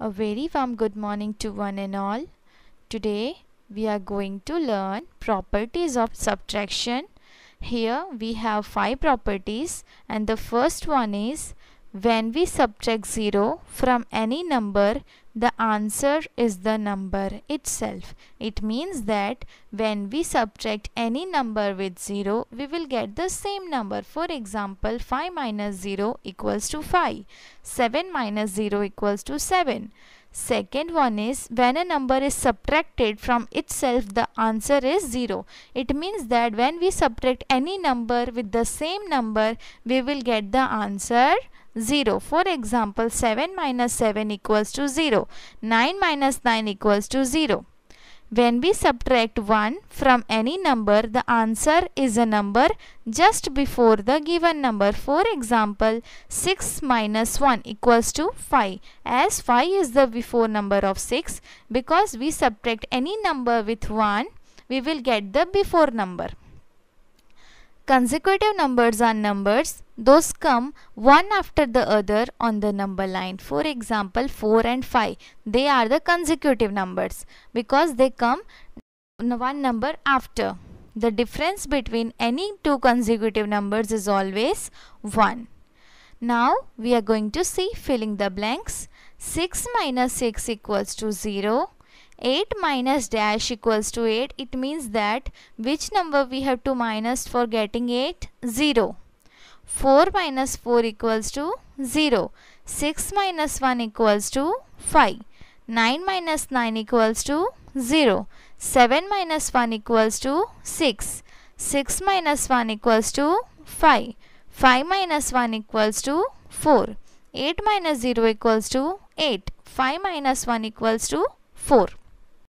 A very warm good morning to one and all. Today we are going to learn properties of subtraction. Here we have five properties and the first one is when we subtract 0 from any number, the answer is the number itself. It means that when we subtract any number with 0, we will get the same number. For example, 5 minus 0 equals to 5, 7 minus 0 equals to 7. Second one is when a number is subtracted from itself the answer is 0. It means that when we subtract any number with the same number we will get the answer 0. For example 7 minus 7 equals to 0. 9 minus 9 equals to 0. When we subtract 1 from any number, the answer is a number just before the given number. For example, 6 minus 1 equals to 5. As 5 is the before number of 6, because we subtract any number with 1, we will get the before number. Consecutive numbers are numbers. Those come one after the other on the number line. For example, 4 and 5. They are the consecutive numbers because they come one number after. The difference between any two consecutive numbers is always 1. Now we are going to see filling the blanks. 6 minus 6 equals to 0. 8 minus dash equals to 8 it means that which number we have to minus for getting 8 0 4 minus 4 equals to 0 6 minus 1 equals to 5 9 minus 9 equals to 0 7 minus 1 equals to 6 6 minus 1 equals to 5 5 minus 1 equals to 4 8 minus 0 equals to 8 5 minus 1 equals to 4